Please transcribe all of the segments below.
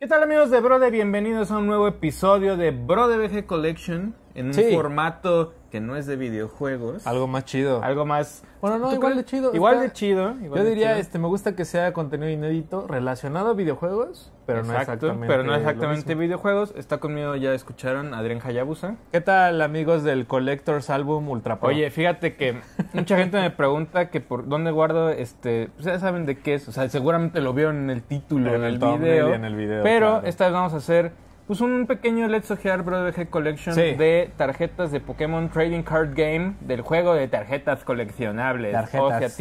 ¿Qué tal amigos de Brode? Bienvenidos a un nuevo episodio de Brode BG Collection en un formato que no es de videojuegos. Algo más chido. Algo más. Bueno, no, igual de chido. Igual de chido. yo diría, este, me gusta que sea contenido inédito relacionado a videojuegos, pero no exactamente. Pero no exactamente videojuegos. Está conmigo, ya escucharon, Adrián Hayabusa. ¿Qué tal, amigos del Collector's Album Ultra Oye, fíjate que mucha gente me pregunta que por dónde guardo este. Pues saben de qué es. O sea, seguramente lo vieron en el título, en, el, video. en el video. Pero esta vez vamos a hacer pues un pequeño Let's Ojear Brother Collection de tarjetas de Pokémon Trading Card Game del juego de tarjetas coleccionables. Tarjetas.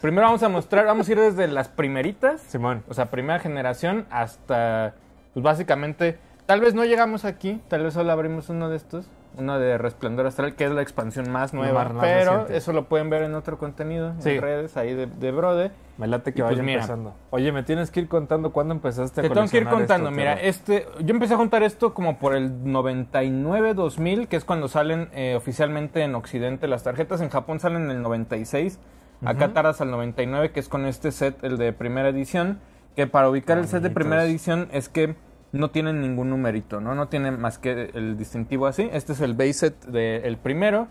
Primero vamos a mostrar, vamos a ir desde las primeritas. Simón. O sea, primera generación hasta, pues básicamente, tal vez no llegamos aquí, tal vez solo abrimos uno de estos una de Resplandor Astral, que es la expansión más nueva. pero eso lo pueden ver en otro contenido, en redes, ahí de, Brode. Me late que pues vaya empezando. Oye, me tienes que ir contando cuándo empezaste a Te tengo que ir contando, mira, este, yo empecé a juntar esto como por el 99-2000, que es cuando salen eh, oficialmente en Occidente las tarjetas. En Japón salen en el 96, acá tardas al 99, que es con este set, el de primera edición. Que para ubicar el set de primera edición es que no tienen ningún numerito, ¿no? No tienen más que el distintivo así. Este es el base set del primero.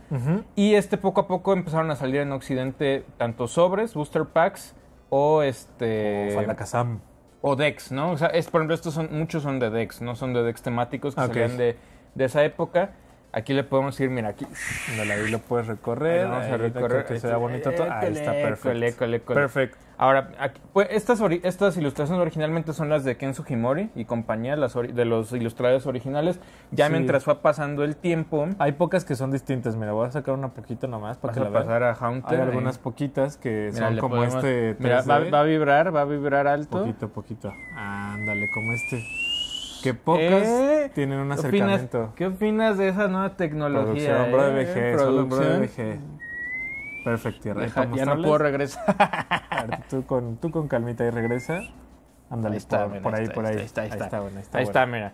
Y este poco a poco empezaron a salir en Occidente tanto sobres, booster packs o este... O Falakazam. O Dex, ¿no? O sea, es, por ejemplo, estos son, muchos son de Dex, no son de Dex temáticos que salían de, esa época. Aquí le podemos ir, mira, aquí. lo puedes recorrer. vamos a recorrer. Que se bonito todo. Ahí está, perfecto. Perfecto. Ahora, pues, estas, estas ilustraciones originalmente son las de Ken Sugimori y compañía, las de los ilustradores originales. Ya mientras va pasando el tiempo. Hay pocas que son distintas. Mira, voy a sacar una poquita nomás para que la pasar a Haunter. Hay algunas poquitas que son como este. Mira, va, a vibrar, va a vibrar alto. Poquito, poquito. Ándale, como este. Que pocas eh, tienen un acercamiento. ¿Qué opinas de esa nueva tecnología? Eh? Solo Perfecto. ya no puedo regresar. tú, con, tú con calmita y regresa. Ándale, por, ahí, por ahí. Ahí está, ahí está. mira.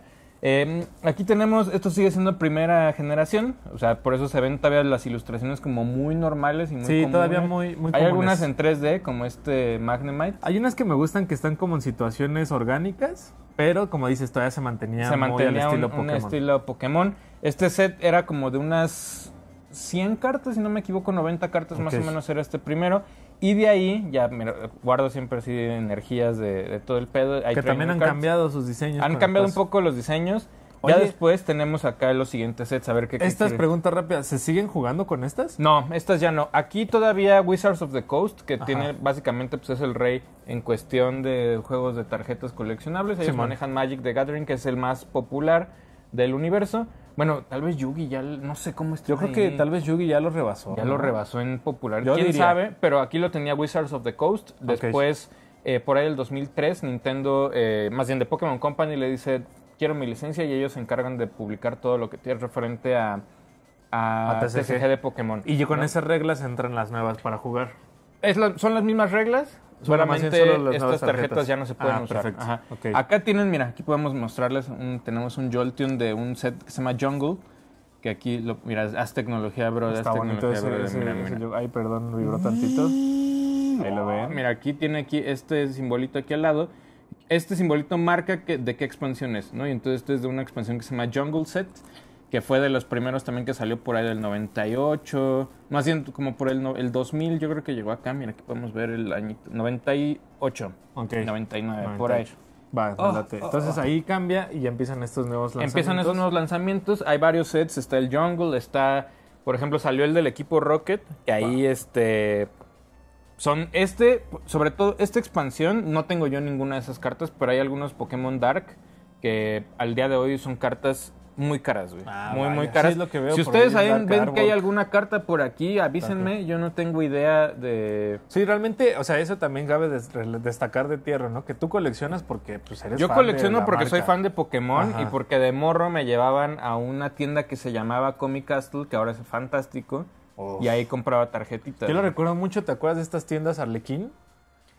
aquí tenemos, esto sigue siendo primera generación, o sea, por eso se ven todavía las ilustraciones como muy normales y muy Sí, todavía muy, muy comunes. Hay algunas en 3D, como este Magnemite. Hay unas que me gustan que están como en situaciones orgánicas, pero como dices, todavía se mantenía, muy al estilo estilo Pokémon. Este set era como de unas 100 cartas, si no me equivoco, 90 cartas más o menos era este primero. Y de ahí, ya me guardo siempre así energías de, todo el pedo. que también han cambiado sus diseños. Han cambiado un poco los diseños. ya después tenemos acá los siguientes sets, a ver qué... Estas preguntas rápidas, ¿se siguen jugando con estas? No, estas ya no. Aquí todavía Wizards of the Coast, que tiene básicamente, pues es el rey en cuestión de juegos de tarjetas coleccionables. Ellos manejan Magic the Gathering, que es el más popular del universo bueno, tal vez Yugi ya no sé cómo está. Yo creo que tal vez Yugi ya lo rebasó. Ya lo rebasó en popular. ¿Quién sabe? Pero aquí lo tenía Wizards of the Coast. Después, eh, por ahí el 2003, Nintendo, eh, más bien de Pokémon Company, le dice, quiero mi licencia y ellos se encargan de publicar todo lo que tiene referente a, a, TCG. de Pokémon. Y con esas reglas entran las nuevas para jugar. son las mismas reglas, Solamente estas tarjetas. ya no se pueden ah, usar. Acá tienen, mira, aquí podemos mostrarles, tenemos un Jolteon de un set que se llama Jungle, que aquí, mira, haz tecnología, bro, Está Ay, perdón, vibró tantito. Ahí lo ven. Mira, aquí tiene aquí este simbolito aquí al lado. Este simbolito marca que, de qué expansión es, ¿no? Y entonces esto es de una expansión que se llama Jungle Set que fue de los primeros también que salió por ahí del 98, más bien como por el, el 2000, yo creo que llegó acá, mira, aquí podemos ver el año 98, 99, por ahí. Va, oh, oh, Entonces oh. ahí cambia y empiezan estos nuevos lanzamientos. Empiezan estos nuevos lanzamientos, hay varios sets, está el Jungle, está, por ejemplo, salió el del equipo Rocket, y ahí este... Son este, sobre todo esta expansión, no tengo yo ninguna de esas cartas, pero hay algunos Pokémon Dark que al día de hoy son cartas muy caras, güey. Ah, muy, muy caras. si ustedes ven que hay alguna carta por aquí, avísenme. Yo no tengo idea de. Sí, realmente, o sea, eso también cabe destacar de tierra, ¿no? Que tú coleccionas porque pues, eres Yo colecciono porque soy fan de Pokémon y porque de morro me llevaban a una tienda que se llamaba Comic Castle, que ahora es fantástico. Y ahí compraba tarjetitas. Yo lo recuerdo mucho, ¿te acuerdas de estas tiendas Arlequín?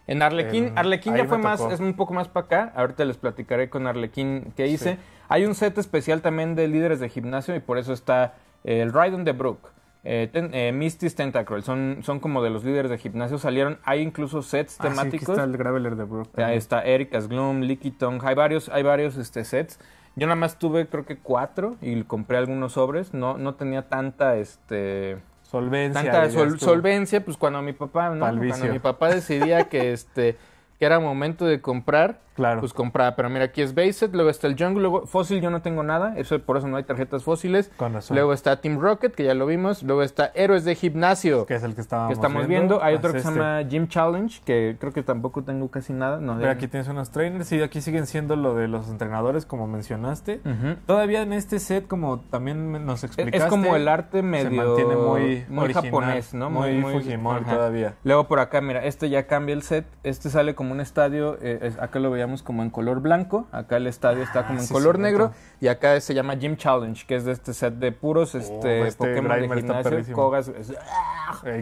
En Arlequín, Arlequín ya fue más, es un poco más para acá. Ahorita les platicaré con Arlequín qué hice. Hay un set especial también de líderes de gimnasio y por eso está eh, el Ride on the Brook. Eh, eh, Misty's Tentacruel, son, son como de los líderes de gimnasio, salieron, hay incluso sets ah, temáticos. Sí, está el Graveler de Brook. está Eric Gloom, Licky Tongue, hay varios, hay varios este, sets. Yo nada más tuve creo que cuatro y compré algunos sobres, no, no tenía tanta este, Solvencia. solvencia, pues cuando mi papá, ¿no? Cuando mi papá decidía que este que era momento de comprar, Claro. Pues comprada. Pero mira, aquí es Set luego está el Jungle, luego Fósil yo no tengo nada, eso por eso no hay tarjetas fósiles. Luego está Team Rocket, que ya lo vimos. Luego está Héroes de Gimnasio. Que es el que, que estamos viendo. Hay otro que se este. llama Gym Challenge, que creo que tampoco tengo casi nada. Pero aquí tienes unos trainers y aquí siguen siendo lo de los entrenadores, como mencionaste. Todavía en este set, como también nos explicaste. Es como el arte medio... Se mantiene muy, japonés, ¿no? Muy, muy, muy Fujimori todavía. Luego por acá, mira, este ya cambia el set. Este sale como un estadio. Eh, acá lo veía como en color blanco, acá el estadio está como ah, en color negro y acá se llama Gym Challenge, que es de este set de puros oh, este, este, Pokémon de gimnasio, Kogas.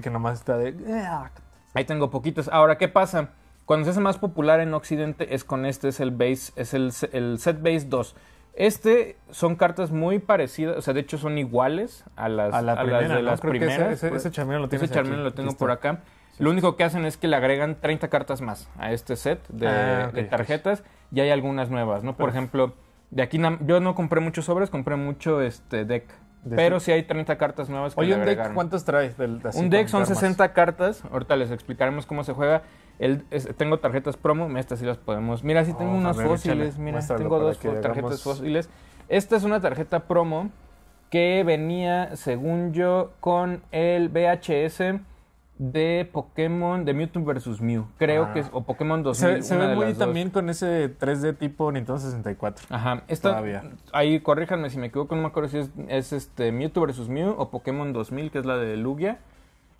que nomás está de... Ahí tengo poquitos. Ahora, ¿qué pasa? Cuando se hace más popular en Occidente es con este, es el base, es el, el set base 2. Este son cartas muy parecidas, o sea, de hecho son iguales a las, a las de las primeras. ese, ese, lo tengo por acá. Lo único que hacen es que le agregan 30 cartas más a este set de, ah, tarjetas y hay algunas nuevas, ¿no? Por ejemplo, de aquí yo no compré muchos sobres, compré mucho este deck. pero si sí hay 30 cartas nuevas que un deck cuántos traes? un deck son 60 cartas. Ahorita les explicaremos cómo se juega. El, tengo tarjetas promo. Estas sí las podemos. Mira, sí oh, tengo unas fósiles. Mira, tengo dos tarjetas fósiles. Esta es una tarjeta promo que venía, según yo, con el VHS de Pokémon, de Mewtwo vs. Mew. Creo que es, ah. o Pokémon 2000. Se, se ve muy también con ese 3D tipo Nintendo 64. Ajá. Esta, todavía. Ahí, corríjanme si me equivoco, no me acuerdo si es, este Mewtwo vs. Mew o Pokémon 2000, que es la de Lugia.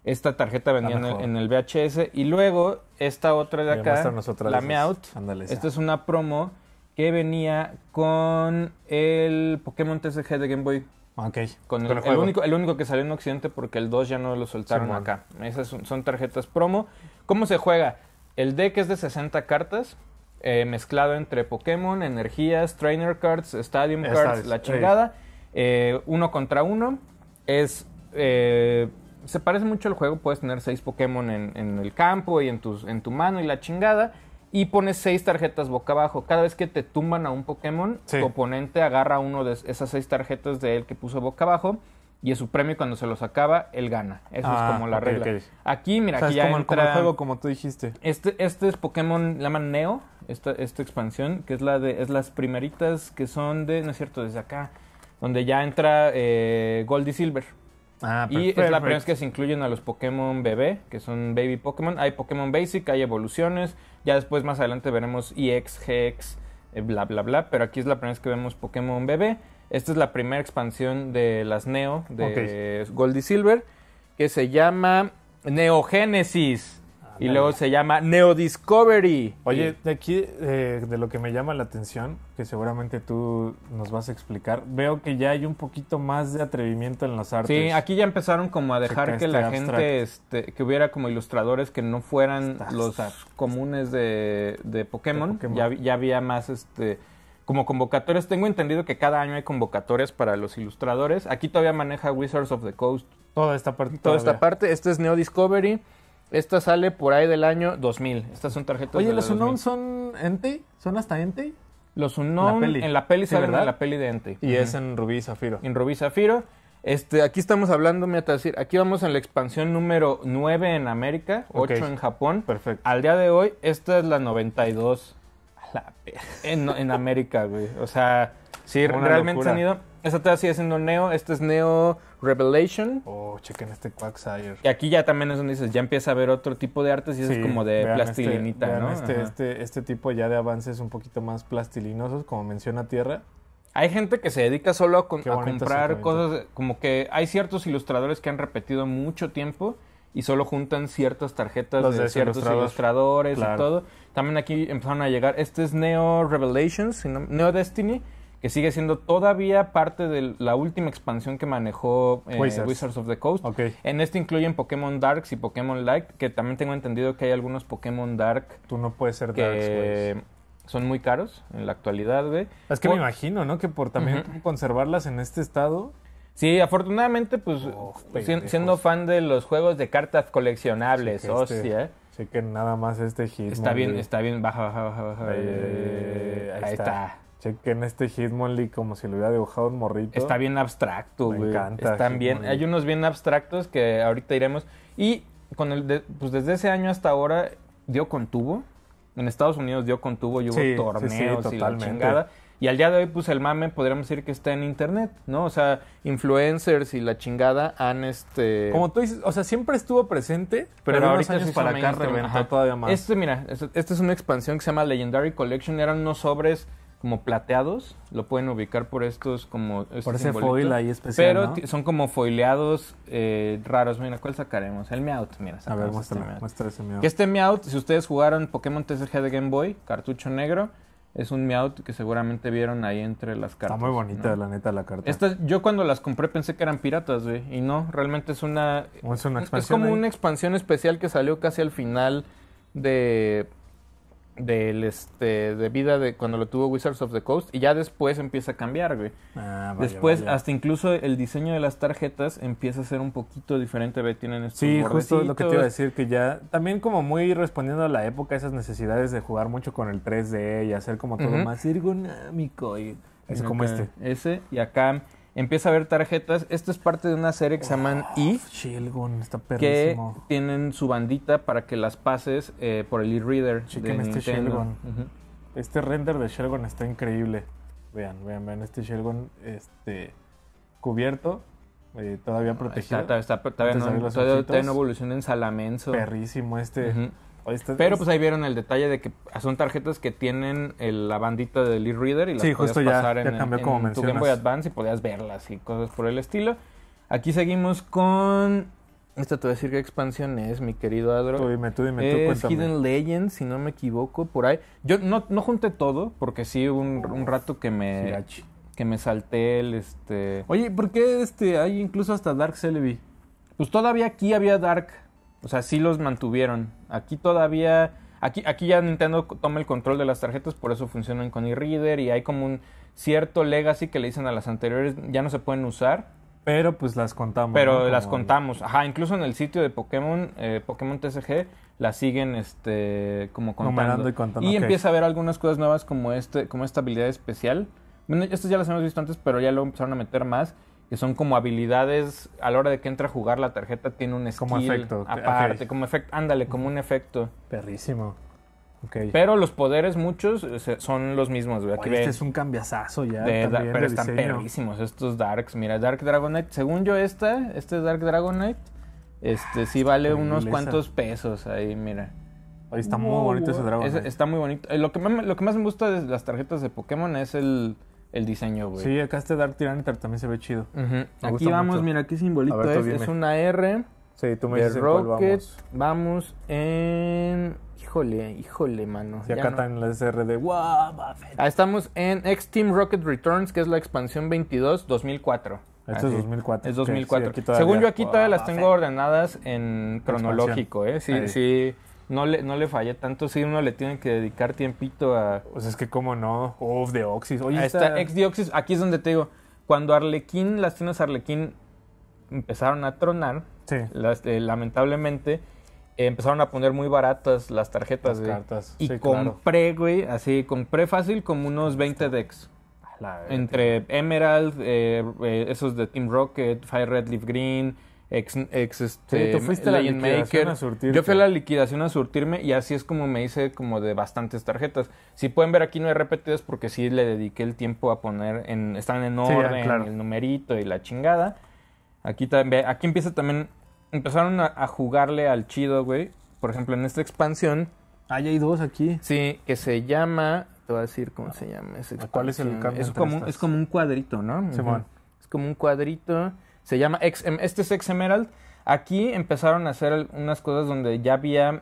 Esta tarjeta venía en el, VHS. Y luego, esta otra de acá, la Meowth. Esta es una promo que venía con el Pokémon TCG de Game Boy Ah, ok. el, único, el único que salió en Occidente porque el 2 ya no lo soltaron acá. Esas son, tarjetas promo. ¿Cómo se juega? El deck es de 60 cartas, eh, mezclado entre Pokémon, energías, trainer cards, stadium cards, la chingada. Eh, uno contra uno. Es. Eh, se parece mucho al juego, puedes tener 6 Pokémon en, el campo y en, tus, en tu mano y la chingada y pones seis tarjetas boca abajo. Cada vez que te tumban a un Pokémon, su tu oponente agarra uno de esas seis tarjetas de él que puso boca abajo y es su premio cuando se los acaba, él gana. Eso es ah, como la regla. Aquí, mira, aquí ya como, el juego, como tú dijiste. Este, este es Pokémon, la llaman Neo, esta, expansión, que es la de, es las primeritas que son de, no es cierto, desde acá, donde ya entra eh, Gold y Silver. Ah, y es la primera vez que se incluyen a los Pokémon bebé, que son baby Pokémon. Hay Pokémon Basic, hay evoluciones, ya después más adelante veremos EX, GX, eh, bla, bla, bla. Pero aquí es la primera vez que vemos Pokémon bebé. Esta es la primera expansión de las Neo, de Gold y Silver, que se llama Neogénesis. Y luego se llama Neo Discovery. Oye, de aquí, eh, de lo que me llama la atención, que seguramente tú nos vas a explicar, veo que ya hay un poquito más de atrevimiento en las artes. Sí, aquí ya empezaron como a dejar que, este la gente, este, que hubiera como ilustradores que no fueran los comunes de, Pokémon. Ya, había más, este, como convocatorias. Tengo entendido que cada año hay convocatorias para los ilustradores. Aquí todavía maneja Wizards of the Coast. Toda esta parte. Toda esta parte. Este es Neo Discovery. Esta sale por ahí del año 2000. Estas son tarjetas Oye, ¿los Unknown son Entei? ¿Son hasta Entei? Los Unknown en la peli ¿verdad? en la peli de ente Y es en Rubí y Zafiro. En Rubí y Zafiro. Este, aquí estamos hablando, mira, decir, aquí vamos en la expansión número 9 en América, 8 en Japón. Perfecto. Al día de hoy, esta es la 92 En, América, güey. O sea, sí, realmente se han ido esta todavía sigue siendo Neo. Este es Neo Revelation. Oh, chequen este Quagsire. Y aquí ya también es donde dices, ya empieza a haber otro tipo de artes y sí, es como de este, plastilinita, este, ¿no? Este, este, tipo ya de avances un poquito más plastilinosos, como menciona Tierra. Hay gente que se dedica solo a, comprar cosas, como que hay ciertos ilustradores que han repetido mucho tiempo y solo juntan ciertas tarjetas de, ciertos ilustradores y todo. También aquí empezaron a llegar, este es Neo Revelations, Neo Destiny, que sigue siendo todavía parte de la última expansión que manejó eh, Wizards. of the Coast. En este incluyen Pokémon Darks y Pokémon Light, que también tengo entendido que hay algunos Pokémon Dark. Tú no puedes ser que son muy caros en la actualidad, güey. Es que me imagino, ¿no? Que por también conservarlas en este estado. Sí, afortunadamente, pues, oh, siendo fan de los juegos de cartas coleccionables, sí este hostia. sí que nada más este hit. Está bien, está bien, baja, baja, baja, baja. Eh, ahí, está en este Hitmonlee como si lo hubiera dibujado un morrito. Está bien abstracto, güey. Me encanta. Están bien. Hay unos bien abstractos que ahorita iremos. Y con el pues desde ese año hasta ahora dio con tubo. En Estados Unidos dio con tubo y hubo torneos y la chingada. Y al día de hoy, pues el mame podríamos decir que está en internet, ¿no? O sea, influencers y la chingada han este. Como tú dices, o sea, siempre estuvo presente, pero, ahorita años para acá todavía más. Este, mira, esta es una expansión que se llama Legendary Collection. Eran unos sobres como plateados, lo pueden ubicar por estos como... Este por ese foil ahí especial, Pero son como foileados eh, raros. Mira, ¿cuál sacaremos? El Meowth, mira. A ver, muéstrame, este muéstrame ese Meowth. Este Meowth, si ustedes jugaron Pokémon TCG de Game Boy, cartucho negro, es un Meowth que seguramente vieron ahí entre las cartas. Está muy bonita, la neta, la carta. yo cuando las compré pensé que eran piratas, güey. Y no, realmente es una... Es como una expansión especial que salió casi al final de del este de vida de cuando lo tuvo Wizards of the Coast y ya después empieza a cambiar, güey. Ah, después hasta incluso el diseño de las tarjetas empieza a ser un poquito diferente, ve tienen estos Sí, justo lo que te iba a decir que ya también como muy respondiendo a la época esas necesidades de jugar mucho con el 3D y hacer como todo más ergonómico y es como este. Ese y acá empieza a ver tarjetas. Esto es parte de una serie que se llama E. Que tienen su bandita para que las pases eh, por el e-reader. Chequen este Shelgon. Este render de Shelgon está increíble. Vean, vean, vean este Shelgon este, cubierto. Eh, todavía protegido. Está, todavía, no, todavía, evoluciona en Salamenso. Perrísimo este. Pero pues ahí vieron el detalle de que son tarjetas que tienen la bandita del e-reader y las podías pasar en, tu Game Boy Advance y podías verlas y cosas por el estilo. Aquí seguimos con... Esta te voy a decir qué expansión es, mi querido Adro. Tú tú Es Hidden Legends, si no me equivoco, por ahí. Yo no, no junté todo, porque sí un, rato que me... Que me salté el, este... Oye, ¿por qué este, hay incluso hasta Dark Celebi? Pues todavía aquí había Dark o sea, sí los mantuvieron. Aquí todavía. Aquí, aquí ya Nintendo toma el control de las tarjetas, por eso funcionan con reader y hay como un cierto legacy que le dicen a las anteriores, ya no se pueden usar. Pero pues las contamos. Pero las contamos. Ajá, incluso en el sitio de Pokémon, eh, Pokémon TCG, las siguen este como contando. Numerando y contando. Y empieza a haber algunas cosas nuevas como este, como esta habilidad especial. Bueno, estas ya las hemos visto antes, pero ya lo empezaron a meter más que son como habilidades a la hora de que entra a jugar la tarjeta tiene un skill como efecto aparte como efecto ándale como un efecto perrísimo pero los poderes muchos eh, son los mismos güey. este es un cambiazazo ya pero están perrísimos estos darks mira Dark Dragonite según yo esta este Dark Dragonite este sí ah, vale unos cuantos pesos ahí mira está muy bonito ese eh, dragón. está muy bonito. lo, que lo que más me gusta de las tarjetas de Pokémon es el, el diseño, güey. Sí, acá este Dark Tyranitar también se ve chido. Aquí vamos, mira qué simbolito es. Es una R. Sí, tú me dices Rocket. vamos. en. Híjole, híjole, mano. Y acá está en la de Ahí Estamos en X Team Rocket Returns, que es la expansión 22 2004. Esto es 2004. Es 2004. Según yo aquí todas las tengo ordenadas en cronológico, ¿eh? Sí, sí no le, no le falla tanto. Sí, uno le tiene que dedicar tiempito a. sea, pues es que, ¿cómo no? Off the Oxys. Oye, está... Ex Deoxys. Aquí es donde te digo. Cuando Arlequín, las tiendas Arlequín empezaron a tronar, sí. Eh, lamentablemente, eh, empezaron a poner muy baratas las tarjetas, las cartas. Y compré, güey, así, compré fácil como unos 20 decks. La Entre Emerald, eh, esos de Team Rocket, Fire Red Leaf Green, ex, este, Maker. Yo fui a la liquidación a surtirme y así es como me hice como de bastantes tarjetas. Si pueden ver aquí no hay repetidos porque sí le dediqué el tiempo a poner en están en orden, el numerito y la chingada. Aquí también aquí empieza también empezaron a, jugarle al chido, güey. Por ejemplo, en esta expansión Ah, hay dos aquí. Sí, que se llama te voy a decir cómo se llama. ¿Cuál es el cambio? Es como, un cuadrito, ¿no? Es como un cuadrito. Se llama XM, este es Emerald, Aquí empezaron a hacer unas cosas donde ya había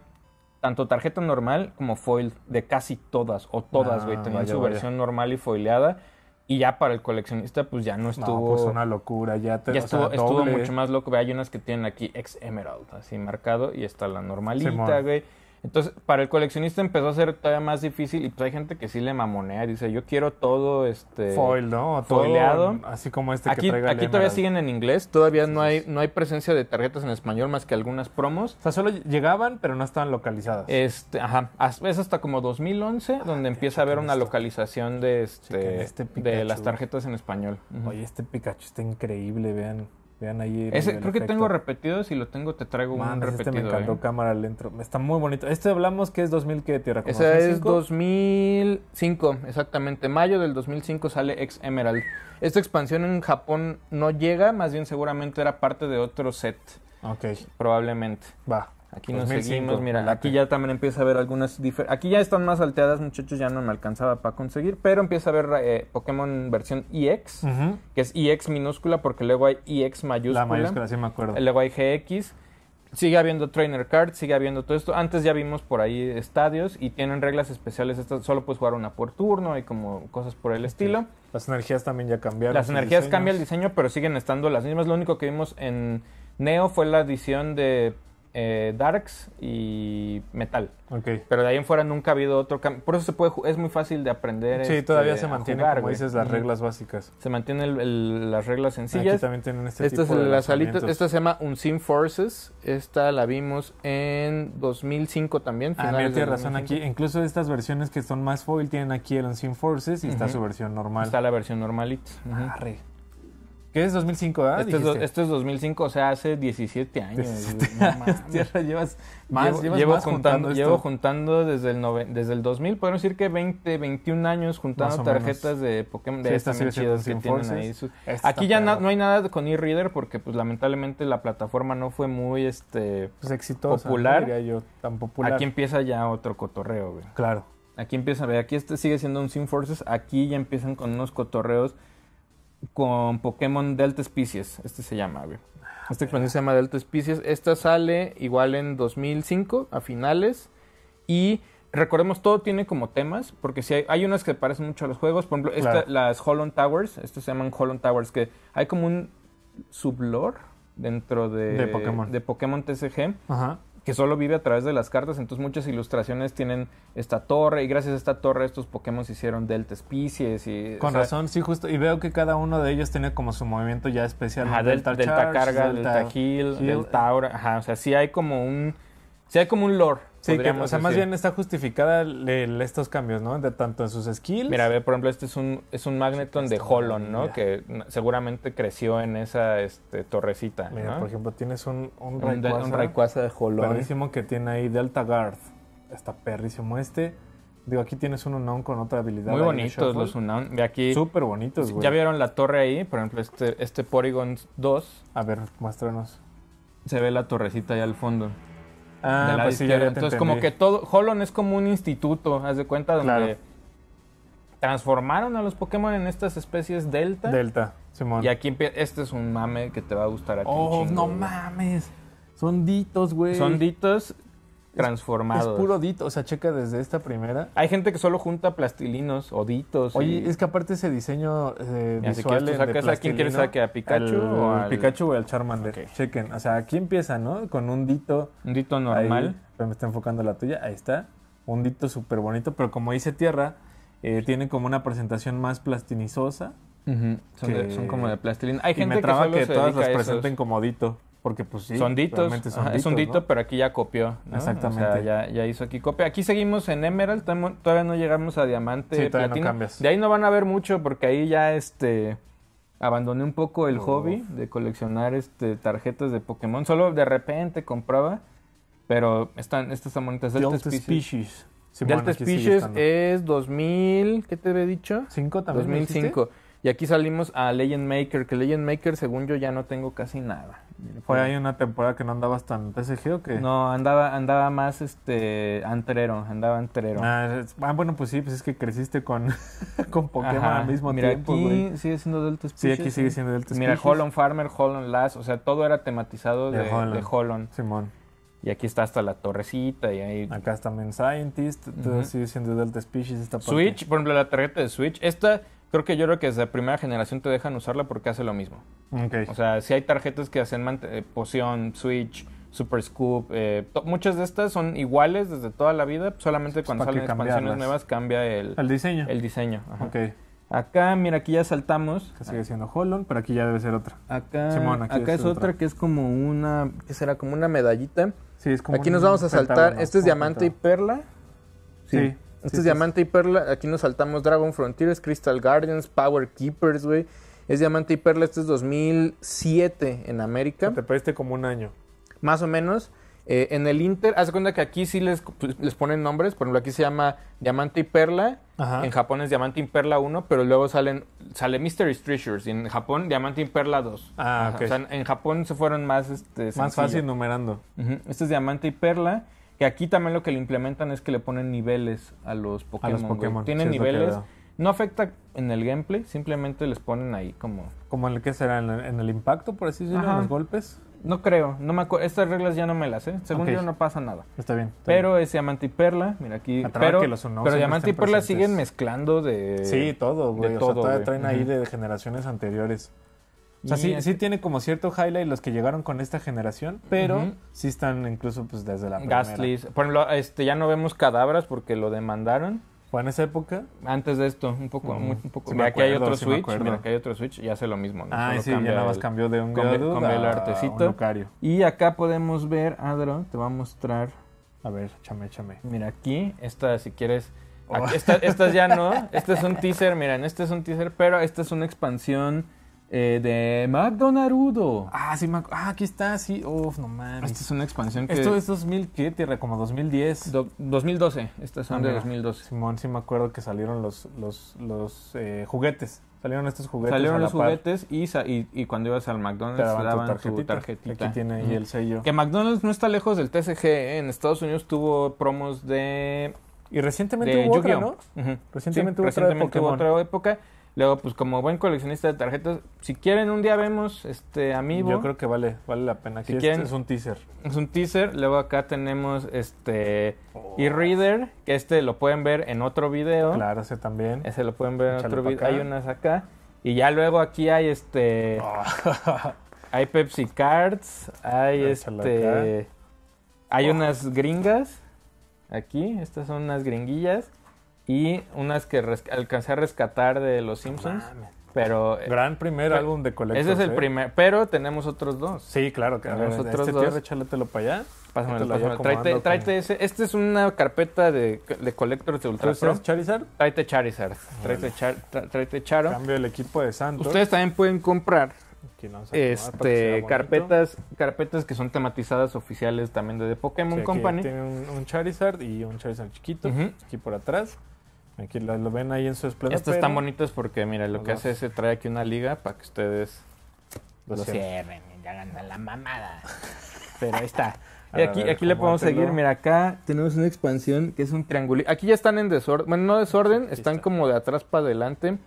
tanto tarjeta normal como foil de casi todas o todas, güey. Ah, Tenían su versión normal y foileada. Y ya para el coleccionista, pues ya no estuvo. No, pues una locura, ya te estuvo, estuvo mucho más loco. Wey. Hay unas que tienen aquí Ex Emerald, así marcado, y está la normalita, güey. Entonces, para el coleccionista empezó a ser todavía más difícil y pues, hay gente que sí le mamonea, y dice, yo quiero todo este foil, ¿no? Foileado. Así como este que traiga Aquí todavía siguen en inglés, todavía no hay no hay presencia de tarjetas en español más que algunas promos. O sea, solo llegaban, pero no estaban localizadas. Este, ajá, es hasta como 2011 ah, donde empieza a haber una localización de este, este de las tarjetas en español. Oye, este Pikachu está increíble, vean. Vean ahí. Ese, creo que tengo repetido. Si lo tengo, te traigo un repetido. Este me encantó, eh. cámara dentro. Está muy bonito. Este hablamos que es 2000, que tierra? Ese es 2005, exactamente. Mayo del 2005 sale Ex Emerald. Esta expansión en Japón no llega, más bien seguramente era parte de otro set. Ok. Probablemente. Va. Aquí nos seguimos, mira, aquí ya también empieza a haber algunas diferencias. Aquí ya están más salteadas, muchachos, ya no me alcanzaba para conseguir, pero empieza a haber eh, Pokémon versión EX, que es EX minúscula porque luego hay EX mayúscula. La mayúscula, sí me acuerdo. Luego hay GX. Sigue habiendo trainer cards, sigue habiendo todo esto. Antes ya vimos por ahí estadios y tienen reglas especiales. Estas, solo puedes jugar una por turno y como cosas por el estilo. Las energías también ya cambiaron. Las energías cambian el diseño, pero siguen estando las mismas. Lo único que vimos en Neo fue la adición de eh, darks y metal. Okay. Pero de ahí en fuera nunca ha habido otro cambio. Por eso se puede, es muy fácil de aprender. Sí, todavía este, se mantiene, como dices, las reglas básicas. Se mantienen las reglas sencillas. Aquí también tienen este tipo de las Esta se llama Unseen Forces. Esta la vimos en 2005 también. Ah, razón aquí. Incluso estas versiones que son más foil tienen aquí el Unseen Forces y está su versión normal. Está la versión normalita. Uh ¿Qué es 2005, Esto, es 2005, este o sea, hace 17 años. llevas más, llevo, llevas juntando Llevo juntando desde el, desde el 2000, podemos decir que 20, 21 años juntando tarjetas de Pokémon, de sí, estas que tienen ahí. aquí ya no, hay nada con e-reader porque, pues, lamentablemente la plataforma no fue muy, este... Pues exitosa. Popular. yo, tan popular. Aquí empieza ya otro cotorreo, Claro. Aquí empieza, aquí este sigue siendo un Sim Forces, aquí ya empiezan con unos cotorreos con Pokémon Delta Species. Este se llama, este Esta expansión se llama Delta Species. Esta sale igual en 2005, a finales. Y recordemos, todo tiene como temas, porque si hay, unas que parecen mucho a los juegos. Por ejemplo, las Holland Towers, estas se llaman Hollow Towers, que hay como un sublore dentro de, de Pokémon. de Pokémon TCG. Ajá que solo vive a través de las cartas, entonces muchas ilustraciones tienen esta torre y gracias a esta torre estos Pokémon hicieron delta Species y... Con razón, sí, justo. Y veo que cada uno de ellos tiene como su movimiento ya especial. delta, Carga, Delta, delta Delta Aura. Ajá, o sea, sí hay como un Sí, hay como un lore. Sí, que, o sea, más bien está justificada estos cambios, ¿no? De, tanto en sus skills. Mira, por ejemplo, este es un, es un Magneton de Holon, ¿no? Que seguramente creció en esa este, torrecita. Mira, por ejemplo, tienes un, un, Rayquaza, de Holon. Perrísimo que tiene ahí Delta Guard. Está perrísimo este. Digo, aquí tienes un Unown con otra habilidad. Muy bonitos los Unown. De aquí. Súper bonitos, güey. Ya vieron la torre ahí, por ejemplo, este, este Porygon 2. A ver, muéstranos. Se ve la torrecita ahí al fondo ah, pues Entonces, como que todo. Holon es como un instituto, haz de cuenta, donde transformaron a los Pokémon en estas especies Delta. Delta, Simón. Y aquí empieza. Este es un mame que te va a gustar aquí. Oh, no mames. Son ditos, güey. Son ditos transformado. Es puro dito, o sea, checa desde esta primera. Hay gente que solo junta plastilinos o ditos. Oye, es que aparte ese diseño eh, visual de a quién quieres saque a Pikachu o al Pikachu o al Charmander. Chequen, o sea, aquí empieza, ¿no? Con un dito. Un dito normal. me está enfocando la tuya, ahí está. Un dito súper bonito, pero como dice Tierra, eh, tiene como una presentación más plastinizosa. son, como de plastilina. Hay gente me traba que, que todas las presenten como dito. Porque pues sí, son es un pero aquí ya copió. Exactamente. ya, ya, hizo aquí copia. Aquí seguimos en Emerald, todavía no llegamos a Diamante. Sí, De ahí no van a ver mucho porque ahí ya este abandoné un poco el hobby de coleccionar este tarjetas de Pokémon. Solo de repente compraba, pero están estas son Delta, Species. Species. Species es 2000, ¿qué te había dicho? Cinco también. 2005. Y aquí salimos a Legend Maker, que Legend Maker, según yo, ya no tengo casi nada. ¿Fue ahí una temporada que no andabas tan PSG o qué? No, andaba, andaba más este antrero, andaba antrero. Ah, ah, bueno, pues sí, pues es que creciste con, con Pokémon ahora al mismo Mira, aquí sigue siendo Delta Species. Sí, aquí sigue ¿eh? siendo Delta Species. Mira, Holon Farmer, Holon Last, o sea, todo era tematizado de, de, Holland. Simón. Y aquí está hasta la torrecita y ahí... Acá está también Scientist, todo sigue siendo Delta Species Switch, por ejemplo, la tarjeta de Switch. Esta Creo que yo creo que desde primera generación te dejan usarla porque hace lo mismo. O sea, si hay tarjetas que hacen eh, poción, switch, super scoop, eh, muchas de estas son iguales desde toda la vida, solamente cuando salen expansiones nuevas cambia el, el diseño. El diseño. Acá, mira, aquí ya saltamos. sigue siendo Holon, pero aquí ya debe ser otra. Acá, acá es otra. que es como una, ¿qué será? Como una medallita. Sí, es como Aquí nos vamos a saltar. Este es diamante y perla. sí. Este es Diamante y Perla. Aquí nos saltamos Dragon Frontiers, Crystal Guardians, Power Keepers, güey. Es Diamante y Perla. Este es 2007 en América. Te parece como un año. Más o menos. Eh, en el Inter, haz cuenta que aquí sí pues, les, ponen nombres. Por ejemplo, aquí se llama Diamante y Perla. En Japón es Diamante y Perla 1, pero luego salen, sale Mystery Treasures. Y en Japón, Diamante y Perla 2. Ah, ok. O sea, en Japón se fueron más. Este, más fácil numerando. Este es Diamante y Perla. Que aquí también lo que le implementan es que le ponen niveles a los Pokémon. Tienen niveles. No afecta en el gameplay, simplemente les ponen ahí como. ¿Como en el que será? ¿En el, impacto, por así decirlo? ¿En los golpes? No creo, no me Estas reglas ya no me las sé. ¿eh? Según yo no pasa nada. Está bien. pero ese es Diamante y Perla, mira aquí. Pero, que los pero Diamante y Perla siguen mezclando de. Sí, todo, güey. O sea, todo, traen ahí de generaciones anteriores. O sea, sí, sí, tiene como cierto highlight los que llegaron con esta generación, pero sí están incluso pues desde la primera. Gastly. Por ejemplo, este, ya no vemos cadáveres porque lo demandaron. ¿Fue en esa época? Antes de esto, un poco, un poco. mira, aquí hay otro Switch, mira aquí hay otro Switch y hace lo mismo. ¿no? Ah, sí, ya nada más cambió de un Geodude de el artecito. y acá podemos ver, Adro, te va a mostrar. A ver, chame, chame. Mira, aquí, esta si quieres... Oh. esta, ya no, este es un teaser, miren, este es un teaser, pero esta es una expansión eh, de McDonald's Ah, sí, ah, aquí está, sí. Uf, no mames. Esta es una expansión que... Esto es 2000, ¿qué, tierra? Como 2010. 2012. Estas son de 2012. Ah, Simón, sí me acuerdo que salieron los, los, los eh, juguetes. Salieron estos juguetes. Salieron los juguetes y, y, cuando ibas al McDonald's Te daban, tu tarjetita. Aquí tiene ahí el sello. Que McDonald's no está lejos del TCG. ¿eh? En Estados Unidos tuvo promos de... Y recientemente hubo otra, ¿no? Recientemente, hubo, hubo otra época. Luego, pues como buen coleccionista de tarjetas, si quieren un día vemos este amigo. Yo creo que vale, vale la pena. Si, es un teaser. Es un teaser. Luego acá tenemos este y oh. reader que este lo pueden ver en otro video. Claro, ese también. Ese lo pueden ver en otro video. Hay unas acá. Y ya luego aquí hay este oh. hay Pepsi Cards, hay este hay oh. unas gringas aquí, estas son unas gringuillas y unas que alcancé a rescatar de Los Simpsons. Pero gran primer álbum de colección. Ese es el ¿eh? primer, pero tenemos otros dos. Sí, claro, que tenemos ver, este otros este dos. echarle para allá. Pásamelo, pásamelo. Tráete, tráete ese. Esta es una carpeta de, de collectors de Ultra Pro. Charizard? Tráete Charizard. Tráete, Char, tráete Charo. Cambio el equipo de Santos. Ustedes también pueden comprar este carpetas carpetas que son tematizadas oficiales también de The Pokémon sí, Company tiene un, Charizard y un Charizard chiquito aquí por atrás Aquí lo, ven ahí en su esplendor. Estos están bonitos porque, mira, lo que hace es trae aquí una liga para que ustedes lo, cierren y hagan la mamada. Pero ahí está. Y aquí, aquí le podemos seguir. Mira, acá tenemos una expansión que es un triangulito. Aquí ya están en desorden. Bueno, no desorden, están como de atrás para adelante.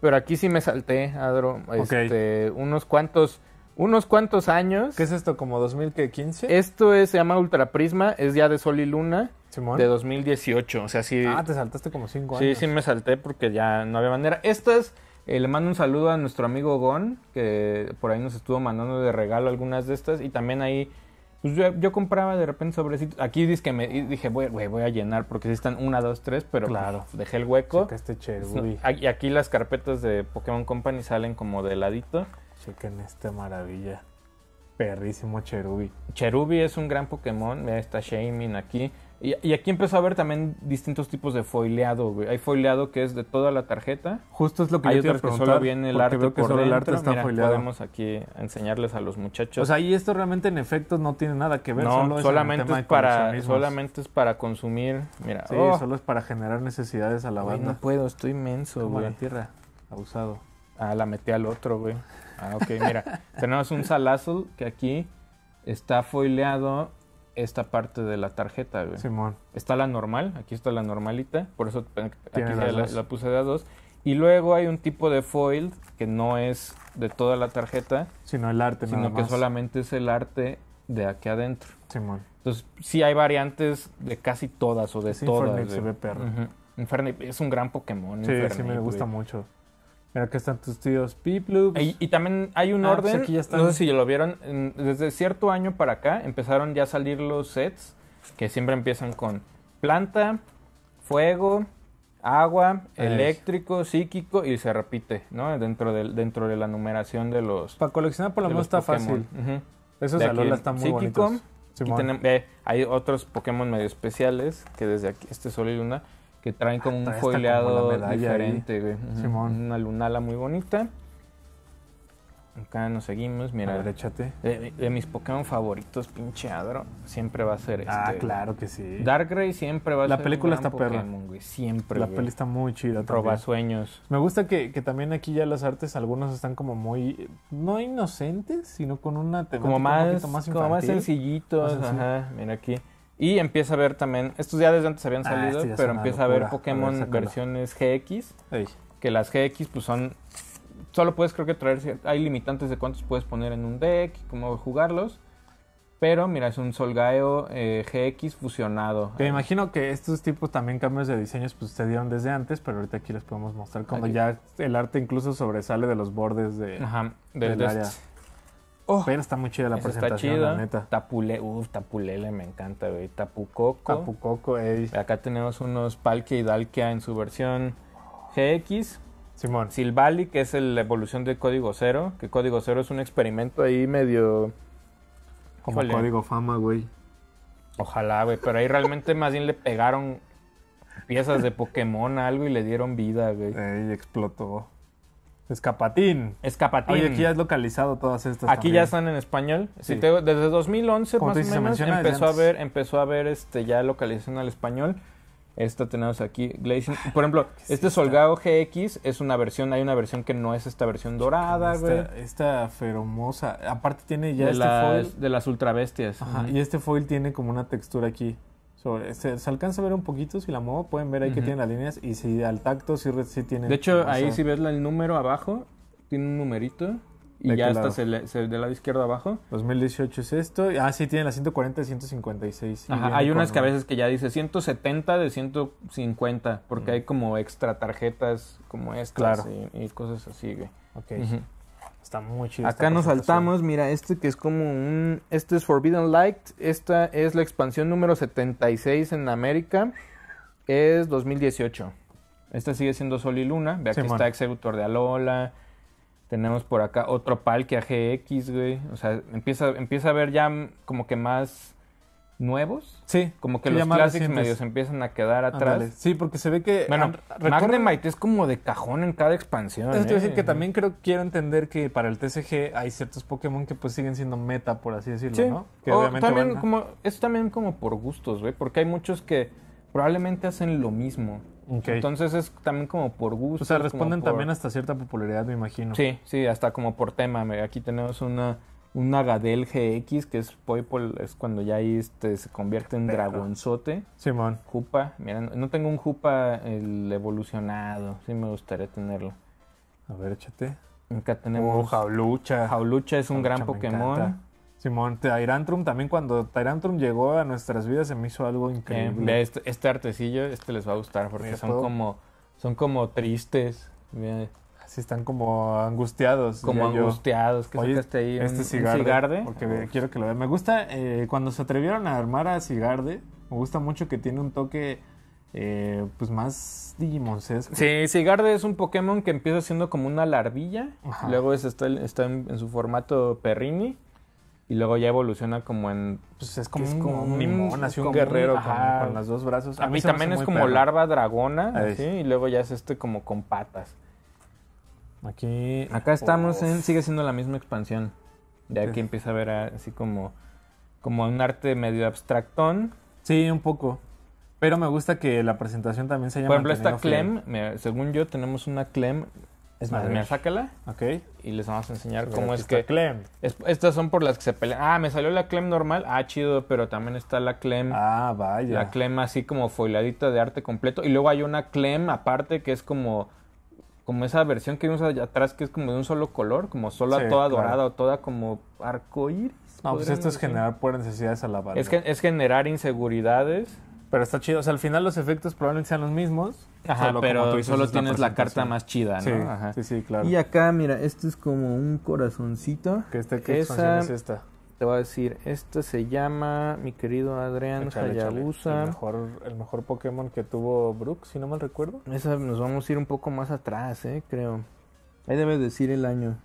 Pero aquí sí me salté, Adro. Este, unos cuantos unos cuantos años. ¿Qué es esto? ¿Como 2015? Esto se llama Ultra Prisma, es ya de Sol y Luna. De 2018, o sea, sí. Ah, te saltaste como cinco años. Sí, sí me salté porque ya no había manera. Estas, eh, le mando un saludo a nuestro amigo Gon, que por ahí nos estuvo mandando de regalo algunas de estas. Y también ahí, pues yo, compraba de repente sobrecitos. Aquí dice que me dije, güey, voy a llenar porque están una, dos, tres, pero pues, claro. dejé el hueco. Chévere, y aquí las carpetas de Pokémon Company salen como de ladito. Chequen esta maravilla. Perrísimo Cherubi. Cherubi es un gran Pokémon. Mira, está Shaming aquí. Y, aquí empezó a ver también distintos tipos de foileado, güey. Hay foileado que es de toda la tarjeta. Justo es lo que yo te que solo viene el arte que solo el arte está foileado. podemos aquí enseñarles a los muchachos. O sea, y esto realmente en efecto no tiene nada que ver. No, solamente es, para, solamente es para consumir. Mira, sí, oh. solo es para generar necesidades a la banda. no puedo, estoy inmenso, Como güey. la tierra, abusado. Ah, la metí al otro, güey. Ah, ok, mira. Tenemos un salazo que aquí está foileado esta parte de la tarjeta, güey. Simón. Está la normal, aquí está la normalita, por eso aquí la, puse de a dos. Y luego hay un tipo de foil que no es de toda la tarjeta. Sino el arte, Sino que solamente es el arte de aquí adentro. Simón. Entonces, sí hay variantes de casi todas o de sí, todas. se ve perro. es un gran Pokémon. Sí, sí me gusta mucho. Mira, acá están tus tíos Y, y, también hay un ah, pues orden, aquí no sé si lo vieron, desde cierto año para acá empezaron ya a salir los sets que siempre empiezan con planta, fuego, agua, eléctrico, psíquico y se repite, ¿no? Dentro de, dentro de la numeración de los... Para coleccionar por lo menos está fácil. Eso -huh. Alola muy psíquico, bonitos. Eh, hay otros Pokémon medio especiales que desde aquí, este solo y una que traen como ah, un foileado diferente, güey. Simón. Una lunala muy bonita. Acá nos seguimos, mira. A échate. De, mis Pokémon favoritos, pinche Adro, siempre va a ser ah, este. Ah, claro que sí. Darkrai siempre va a la ser. La película está Pokémon, Siempre. La peli está muy chida. Roba sueños. Me gusta que, también aquí ya las artes, algunos están como muy. No inocentes, sino con una como más, Como más sencillitos. ajá, mira aquí. Y empieza a ver también, estos ya desde antes habían ah, salido, este pero empieza a ver Pokémon versiones GX. Que las GX pues son, solo puedes creo que traer, hay limitantes de cuántos puedes poner en un deck, cómo jugarlos. Pero mira, es un Solgaeo eh, GX fusionado. me imagino que estos tipos también cambios de diseños pues se dieron desde antes, pero ahorita aquí les podemos mostrar cómo ya el arte incluso sobresale de los bordes de, del, área. Oh, pero está muy chida la presentación, está la neta. Tapule, tapulele, me encanta, güey. Tapucoco. Tapucoco, ey. Acá tenemos unos Palkia y Dalkia en su versión GX. Simón. Silvali, que es la evolución de Código Cero, que Código Cero es un experimento ahí medio... Como Código Fama, güey. Ojalá, güey, pero ahí realmente más bien le pegaron piezas de Pokémon a algo y le dieron vida, güey. Ey, explotó. Escapatín. Escapatín. aquí ya has localizado todas estas. Aquí ya están en español. desde 2011 más o menos empezó a ver, empezó a ver este ya localización al español. Esta tenemos aquí, Glacier Por ejemplo, este Solgado GX es una versión, hay una versión que no es esta versión dorada, güey. Esta, feromosa. Aparte tiene ya de este las, De las ultra bestias. Ajá, Y este foil tiene como una textura aquí se, alcanza a ver un poquito si la muevo, pueden ver ahí que tiene las líneas y si al tacto sí, tiene. De hecho, ahí si ves el número abajo, tiene un numerito y ya está se, lado izquierdo abajo. 2018 es esto. Ah, sí, tiene la 140 de 156. hay unas que a veces que ya dice 170 de 150, porque mm. hay como extra tarjetas como estas claro. y, cosas así, Ok. Está muy Acá nos saltamos, mira, este que es como un... Este es Forbidden Light. Esta es la expansión número 76 en América. Es 2018. Esta sigue siendo Sol y Luna. Ve aquí está Executor de Alola. Tenemos por acá otro pal que AGX, güey. O sea, empieza, empieza a ver ya como que más nuevos. Sí. Como que los clásicos medios empiezan a quedar atrás. Sí, porque se ve que. Bueno, Magnemite es como de cajón en cada expansión. Entonces eh. decir, que también creo quiero entender que para el TCG hay ciertos Pokémon que pues siguen siendo meta, por así decirlo, ¿no? Que obviamente también como, es también como por gustos, güey. Porque hay muchos que probablemente hacen lo mismo. Entonces es también como por gusto. O sea, responden también hasta cierta popularidad, me imagino. Sí, sí, hasta como por tema. Aquí tenemos una un Agadel GX, que es Poipol, es cuando ya este, se convierte en dragonzote. Simón. Jupa, mira, no tengo un Jupa el evolucionado, sí me gustaría tenerlo. A ver, échate. Nunca oh, tenemos. Oh, Jaulucha. Jaulucha es un gran Pokémon. Simón, Tyrantrum también cuando Tyrantrum llegó a nuestras vidas se me hizo algo eh, increíble. Este, este, artecillo, este les va a gustar porque son como, son como tristes están como angustiados. Como angustiados, que ahí este cigarde, Porque quiero que lo Me gusta, eh, cuando se atrevieron a armar a cigarde, me gusta mucho que tiene un toque... Eh, pues más Digimoncesco Sí, Cigarde es un Pokémon que empieza siendo como una larvilla, luego está, está en, su formato Perrini y luego ya evoluciona como en es como, un, mimón, un guerrero con, los dos brazos. A, mí, también es como larva dragona, y luego ya es este como con patas. Aquí. Acá estamos en. Sigue siendo la misma expansión. De aquí empieza a ver así como. Como un arte medio abstractón. Sí, un poco. Pero me gusta que la presentación también se llama. Por ejemplo, esta Clem, según yo, tenemos una Clem. Es más, mira, sácala. Ok. Y les vamos a enseñar cómo es que. Clem. estas son por las que se pelean. Ah, me salió la Clem normal. Ah, chido, pero también está la Clem. Ah, vaya. La Clem así como foiladita de arte completo. Y luego hay una Clem aparte que es como como esa versión que vimos allá atrás que es como de un solo color, como solo toda dorada o toda como arcoíris. No, pues esto es generar por necesidades a la barra. Es, que, es generar inseguridades. Pero está chido, o sea, al final los efectos probablemente sean los mismos. Ajá, pero tú solo tienes la carta más chida, ¿no? Sí, sí, claro. Y acá, mira, esto es como un corazoncito. ¿Qué, este, qué es esta? te voy a decir, este se llama mi querido Adrián Hayabusa. El, mejor, el Pokémon que tuvo Brooks, si no mal recuerdo. Esa nos vamos a ir un poco más atrás, eh, creo. Ahí debes decir el año.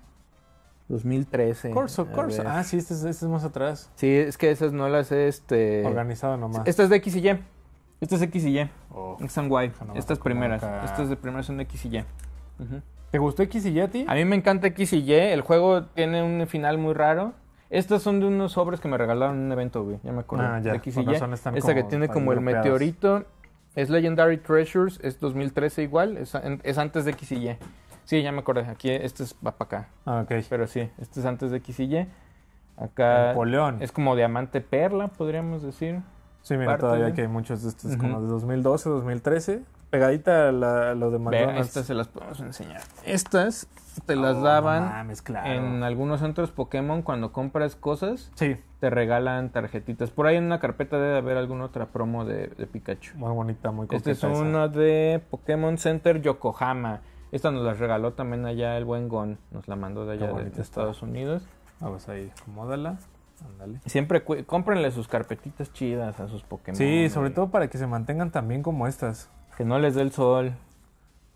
2013. Corso Corso Ah, sí, este, este, es más atrás. Sí, es que esas no las he este... organizado nomás. Esta es de X y Y. Esta es X y Y. X and Y. Estas primeras. Estas de primeras son de X y Y. ¿Te gustó X y Y a A mí me encanta X y Y. El juego tiene un final muy raro. Estas son de unos sobres que me regalaron en un evento, güey. Ya me acuerdo. Ah, ya. Esta que tiene como el meteorito. Es Legendary Treasures. Es 2013 igual. Es, antes de Y, Sí, ya me acordé. Aquí, este es, va para acá. Ah, Pero sí, este es antes de Y, Acá. Napoleón. Es como diamante perla, podríamos decir. Sí, mira, todavía que hay muchos de estos, como de 2012, 2013 pegadita a, lo de McDonald's. estas se las podemos enseñar. Estas te las oh, daban en algunos centros Pokémon cuando compras cosas. Sí. Te regalan tarjetitas. Por ahí en una carpeta debe haber alguna otra promo de, Pikachu. Muy bonita, muy coqueta. Esta es una de Pokémon Center Yokohama. Esta nos la regaló también allá el buen Gon. Nos la mandó de allá de, Estados Unidos. Vamos ah, pues ahí, acomódala. ándale Siempre cómprenle sus carpetitas chidas a sus Pokémon. Sí, sobre todo para que se mantengan también como estas que no les dé el sol.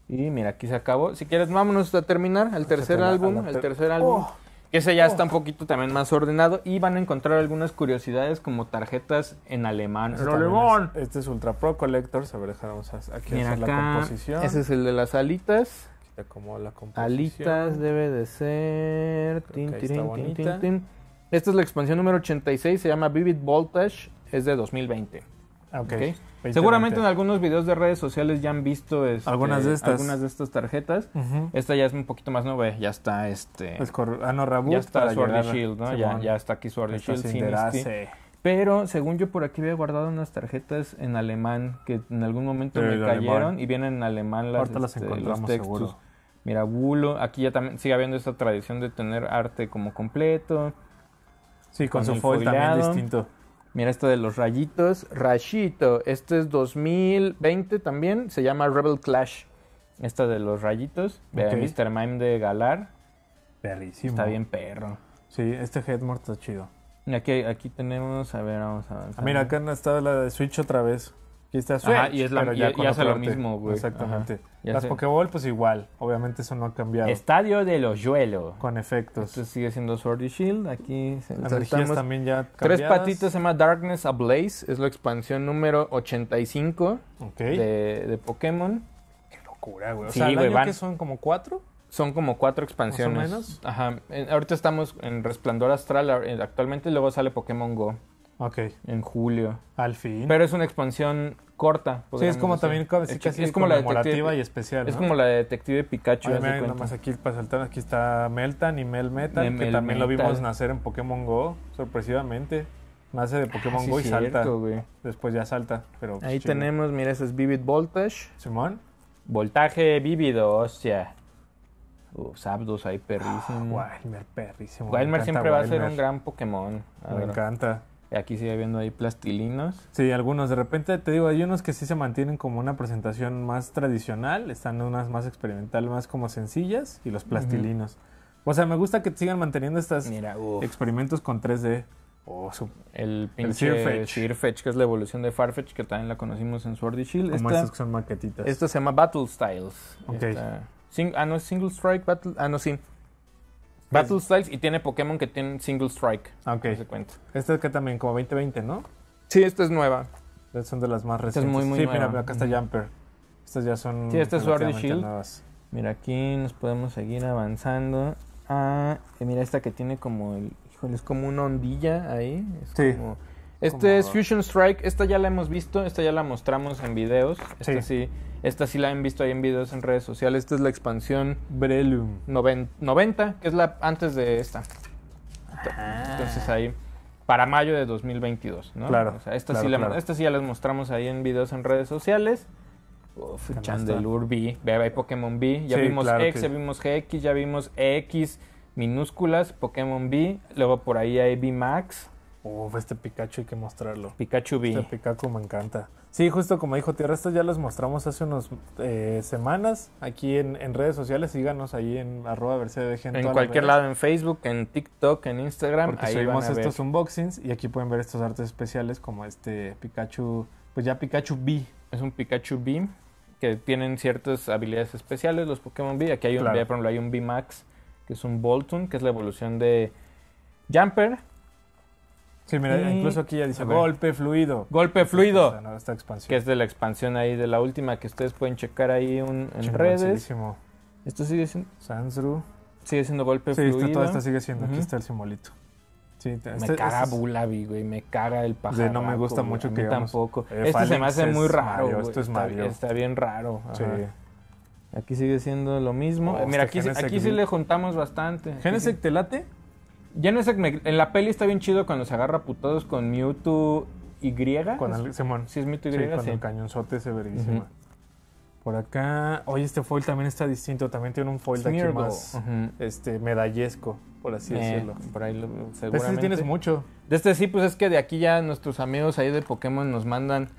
Y mira, aquí se acabó. Si quieres, vámonos a terminar el tercer álbum. el tercer álbum. que ese ya oh. está un poquito también más ordenado. Y van a encontrar algunas curiosidades como tarjetas en alemán. Este, alemán. Es, este es Ultra Pro collector A ver, dejamos aquí hacer la composición. Ese es el de las alitas. Aquí como la composición. Alitas debe de ser. Tin, tin, tin, Esta es la expansión número 86. Se llama Vivid Voltage. Es de 2020. Ah, okay. Seguramente en algunos videos de redes sociales ya han visto este, algunas de estas algunas de estas tarjetas. Esta ya es un poquito más nueva, ya está este ah, no, ya está Sword Shield, ¿no? Ya, ya, está aquí Sword Shield Pero según yo por aquí había guardado unas tarjetas en alemán que en algún momento me cayeron y vienen en alemán las, las este, los textos. Seguro. Mira, bulo, aquí ya también sigue habiendo esta tradición de tener arte como completo. Sí, con, su foil también distinto. Mira esto de los rayitos. Rayito. Este es 2020 también. Se llama Rebel Clash. Esta de los rayitos. De Mr. Mime de Galar. Perrísimo. Está bien perro. Sí, este Headmort está chido. Aquí, aquí tenemos, a ver, vamos a ah, mira, acá está la de Switch otra vez. Está y, es la, ya, lo mismo, güey. Exactamente. Las Pokéball, pues igual. Obviamente eso no ha cambiado. Estadio de los Yuelo. Con efectos. sigue siendo Sword y Shield. Aquí Energías también ya Tres patitos, se llama Darkness Ablaze. Es la expansión número 85 de, de, Pokémon. Qué locura, güey. O sea, que son como cuatro? Son como cuatro expansiones. Más o menos. Ajá. ahorita estamos en Resplandor Astral actualmente luego sale Pokémon Go. Ok. En julio. Al fin. Pero es una expansión corta. Sí, es como también es, casi es como la y especial. Es como la de detective Pikachu. Ay, nomás aquí para saltar, aquí está Meltan y Mel que también lo vimos nacer en Pokémon Go, sorpresivamente. Nace de Pokémon ah, Go y cierto, salta. Después ya salta. Pero Ahí tenemos, mira, ese es Vivid Voltage. Simón. Voltaje vívido, hostia. Sabdos ahí perrísimo. Ah, Wilmer perrísimo. Wilmer siempre va a ser un gran Pokémon. me encanta. Aquí sigue habiendo ahí plastilinos. Sí, algunos. De repente te digo, hay unos que sí se mantienen como una presentación más tradicional, están unas más experimental, más como sencillas, y los plastilinos. O sea, me gusta que sigan manteniendo estos experimentos con 3D. Oh, el pinche el que es la evolución de Farfetch, que también la conocimos en Sword Shield. Como estas que son maquetitas. Esto se llama Battle Styles. Okay. ah, no, Single Strike Battle. Ah, no, sí. Battle Styles y tiene Pokémon que tienen Single Strike. Ah, ok. se Esta es que también como 2020, ¿no? Sí, esta es nueva. Estas son de las más recientes. es muy, muy sí, mira, acá está Jumper. Estas ya son. Sí, esta es Sword Shield. Mira, aquí nos podemos seguir avanzando. Ah, mira, esta que tiene como el. Híjole, es como una ondilla ahí. Es sí. Como, este es Fusion Strike, esta ya la hemos visto, esta ya la mostramos en videos. Esta sí. esta sí la han visto ahí en videos en redes sociales. Esta es la expansión Brelum 90, que es la antes de esta. Ah. Entonces ahí, para mayo de 2022, ¿no? Claro. esta, sí la, ya las mostramos ahí en videos en redes sociales. Uf, Chandelure B, Beba Pokémon B. Ya vimos X, ya vimos GX, ya vimos EX minúsculas, Pokémon B. Luego por ahí hay B Max. Uf, este Pikachu hay que mostrarlo. Pikachu B. Este Pikachu me encanta. Sí, justo como dijo Tierra, estos ya los mostramos hace unas eh, semanas aquí en, redes sociales. Síganos ahí en arroba a ver si dejen En cualquier lado, en Facebook, en TikTok, en Instagram. ahí subimos estos unboxings y aquí pueden ver estos artes especiales como este Pikachu, pues ya Pikachu B. Es un Pikachu B que tienen ciertas habilidades especiales los Pokémon B. Aquí hay un, V, hay un B-Max que es un Bolton, que es la evolución de Jumper Sí, mira, mm. incluso aquí ya dice golpe fluido. Golpe fluido. expansión. Que es de la expansión ahí, de la última que ustedes pueden checar ahí un, en redes. Esto sigue siendo. Sansru. Sigue siendo golpe fluido. Sí, toda esta sigue siendo. Aquí está el simbolito. Sí, me este caga este Bulabi, güey. Me caga el pájaro. No me gusta mucho que. tampoco. Eh, este se me hace muy raro. esto es Mario. Está, bien raro. Sí. Aquí sigue siendo lo mismo. Mira, aquí, aquí sí le juntamos bastante. ¿Genesec te late? Ya en en la peli está bien chido cuando se agarra putados con Mewtwo Y. Con el Sí, es Mewtwo Y. Sí, con el cañonzote ese Por acá. Oye, este foil también está distinto. También tiene un foil de aquí más este, medallesco, por así eh, decirlo. Por ahí lo, seguramente. De este sí tienes mucho. De este sí, pues es que de aquí ya nuestros amigos ahí de Pokémon nos mandan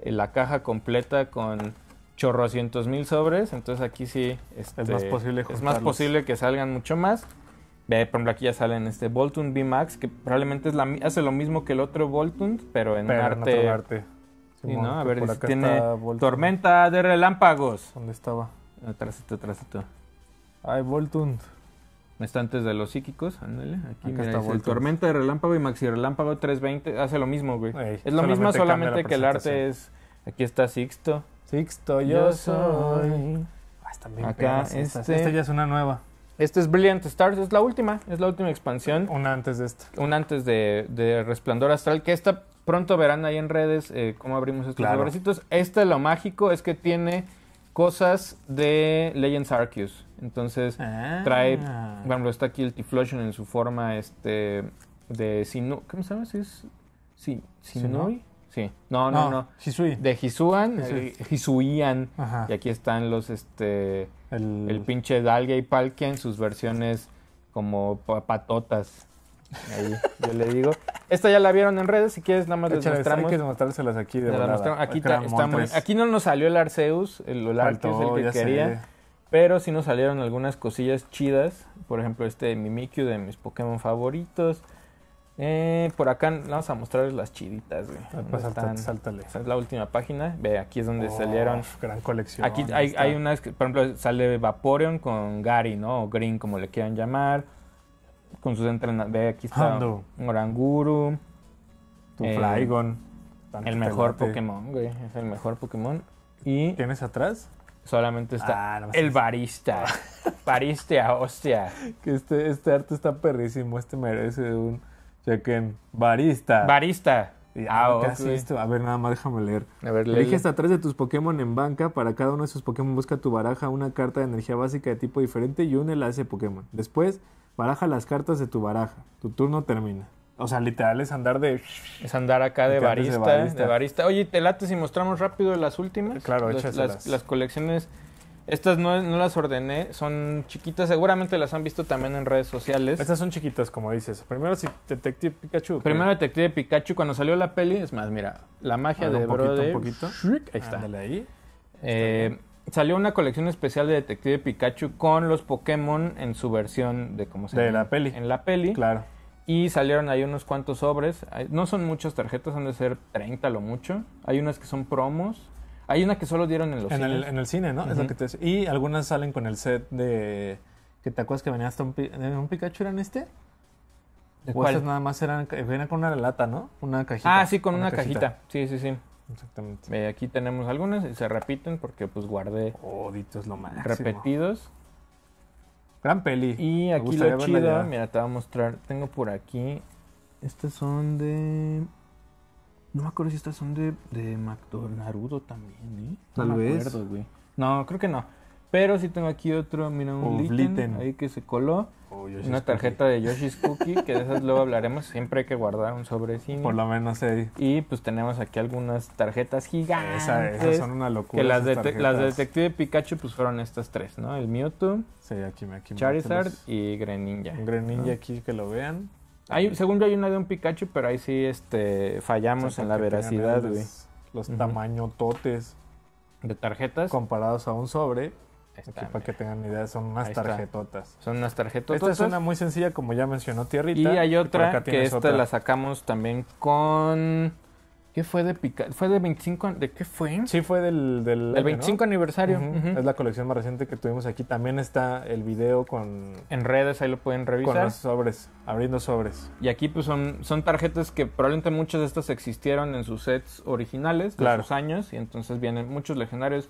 eh, la caja completa con chorro a cientos mil sobres. Entonces aquí sí. es este, posible Es más posible que salgan mucho más por ejemplo, aquí ya salen este B Max que probablemente es la, hace lo mismo que el otro Voltund, pero en arte. En arte. ¿no? A ver, tiene Tormenta de Relámpagos. ¿Dónde estaba? Atrásito, ah, atrásito. Ay, Boltund. Está antes de los psíquicos, ándale. Aquí está el Tormenta de Relámpago y Maxi Relámpago 320 hace lo mismo, güey. es lo mismo, solamente que el arte es... Aquí está Sixto. Sixto, yo, soy. Ah, está bien Acá, este Esta ya es una nueva. Este es Brilliant Stars, es la última, es la última expansión. Una antes de esta. Una antes de, Resplandor Astral, que esta pronto verán ahí en redes eh, cómo abrimos estos claro. Esta Este, lo mágico, es que tiene cosas de Legends Arceus. Entonces, ah. trae, bueno, está aquí el Tiflosion en su forma este de Sinu... ¿Cómo se llama? es? ¿Sinui? Sí. No, no, no. Hisui. De Hisuan, Hisuian. Y aquí están los, este el, pinche y Palkia en sus versiones como patotas. Ahí, yo le digo. Esta ya la vieron en redes, si quieres nada más les mostramos. que aquí de verdad. Aquí, no nos salió el Arceus, el, el que quería. Pero sí nos salieron algunas cosillas chidas. Por ejemplo, este Mimikyu de mis Pokémon favoritos. Eh, por acá vamos a mostrarles las chiditas, güey. Ah, pues es la última página. Ve, aquí es donde oh, salieron. Gran colección. Aquí hay, hay, unas por ejemplo, sale Vaporeon con Gary, ¿no? O Green, como le quieran llamar. Con sus entrenadores. Ve, aquí está Un Oranguru. Tu eh, Flygon. El mejor Pokémon, güey. Es el mejor Pokémon. Y. ¿Tienes atrás? Solamente está ah, el barista. barista, hostia. Que este, este arte está perrísimo. Este merece un Chequen. Barista. Barista. Ah, ah A ver, nada más déjame leer. A ver, hasta tres de tus Pokémon en banca. Para cada uno de esos Pokémon busca tu baraja una carta de energía básica de tipo diferente y únela a ese Pokémon. Después, baraja las cartas de tu baraja. Tu turno termina. O sea, literal es andar de... Es andar acá de barista, de barista, Oye, ¿te late si mostramos rápido las últimas? Claro, las, las, las colecciones estas no, las ordené, son chiquitas, seguramente las han visto también en redes sociales. Estas son chiquitas, como dices. Primero sí, Detective Pikachu. Primero Detective Pikachu, cuando salió la peli, es más, mira, la magia de Brother. Un poquito. ahí está. ahí. Eh, salió una colección especial de Detective Pikachu con los Pokémon en su versión de cómo se llama. De la peli. En la peli. Claro. Y salieron ahí unos cuantos sobres. No son muchas tarjetas, han de ser 30 lo mucho. Hay unas que son promos. Hay una que solo dieron en los en El, cine, ¿no? es lo que te decía. Y algunas salen con el set de... ¿Que te acuerdas que venía hasta un, eh, un Pikachu en este? ¿De cuál? nada más eran... Eh, venían con una lata, ¿no? Una cajita. Ah, sí, con una, cajita. Sí, sí, sí. Exactamente. aquí tenemos algunas y se repiten porque pues guardé... Oditos lo más Repetidos. Gran peli. Y aquí lo chido... Mira, te voy a mostrar. Tengo por aquí... Estas son de... No me acuerdo si estas son de, de McDonald's también, ¿eh? Tal vez. güey. No, creo que no. Pero sí tengo aquí otro, mira, un Litten ahí que se coló. Oh, una tarjeta de Yoshi's Cookie, que de esas luego hablaremos. Siempre hay que guardar un sobrecito. Por lo menos seis. Y pues tenemos aquí algunas tarjetas gigantes. Esa, esas son una locura. Que las, de las de Detective Pikachu pues fueron estas tres, ¿no? El Mewtwo, aquí, aquí Charizard y Greninja. Greninja aquí que lo vean. Hay, según yo hay una de un Pikachu, pero ahí sí este, fallamos en la veracidad, güey. Los, tamaño totes De tarjetas. Comparados a un sobre. para que tengan idea, son unas tarjetotas. Son unas tarjetotas. Esta es una muy sencilla, como ya mencionó Tierrita. Y hay otra que esta la sacamos también con ¿Qué fue de Pikachu? ¿Fue de 25? ¿De qué fue? Sí, fue del... Del, 25 aniversario. Es la colección más reciente que tuvimos aquí. También está el video con... En redes, ahí lo pueden revisar. Con los sobres, abriendo sobres. Y aquí pues son, son tarjetas que probablemente muchas de estas existieron en sus sets originales de sus años. Y entonces vienen muchos legendarios.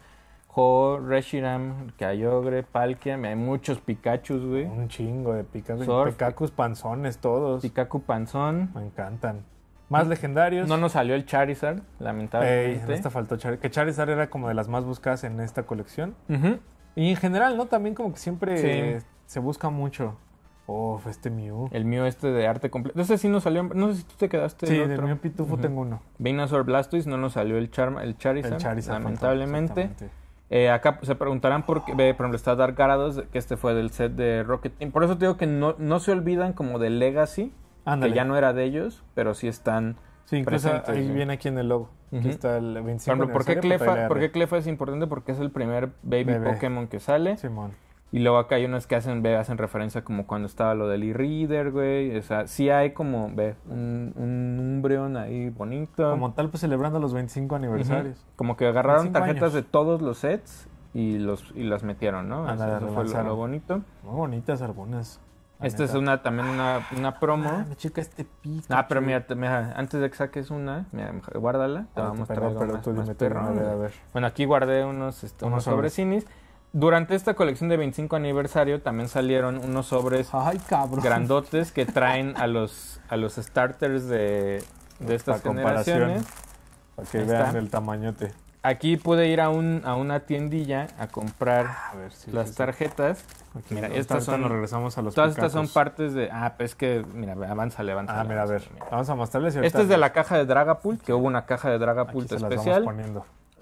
Ho, Reshiram, Kyogre, Palkia, hay muchos Pikachus, güey. Un chingo de Pikachu. Pikacus panzones todos. Pikachu panzón. Me encantan. Más legendarios. No nos salió el Charizard, lamentablemente. Ey, esta faltó Que Charizard era como de las más buscadas en esta colección. Y en general, ¿no? También como que siempre se busca mucho. Uf, este Mew. El Mew este de arte completo. no sé si nos salió. No sé si tú te quedaste. Sí, de Mew Pitufo tengo uno. Venusaur Blastoise no nos salió el, Char el, Charizard, Lamentablemente. Eh, acá se preguntarán por qué, por ejemplo, está Dark Garados, que este fue del set de Rocket Por eso te digo que no, no se olvidan como de Legacy, que ya no era de ellos, pero sí están. Sí, incluso ahí viene aquí en el logo. Uh está el 25 ejemplo, ¿por qué, Clefa, es importante? Porque es el primer baby Pokémon que sale. Simón. Y luego acá hay unos que hacen, hacen referencia como cuando estaba lo del e güey. O sea, sí hay como, ve, un, un ahí bonito. Como tal, pues celebrando los 25 aniversarios. Como que agarraron tarjetas de todos los sets y, los, y las metieron, ¿no? Eso, fue lo, lo, bonito. Muy bonitas algunas. Esta es una también una, promo. Ah, me checa este pico Ah, pero mira, mira, antes de que saques una, mira, guárdala. Te a Bueno, aquí guardé unos, este, unos, Durante esta colección de 25 aniversario también salieron unos sobres grandotes que traen a los, a los starters de, estas comparaciones Para que vean el tamañote aquí pude ir a, un, a una tiendilla a comprar ah, las tarjetas. mira, estas son. Nos regresamos a los Todas estas son partes de. Ah, pues es que. Mira, avanza, levanta. Ah, mira, a ver. Vamos a mostrarles. Esta es de la caja de Dragapult, que hubo una caja de Dragapult especial.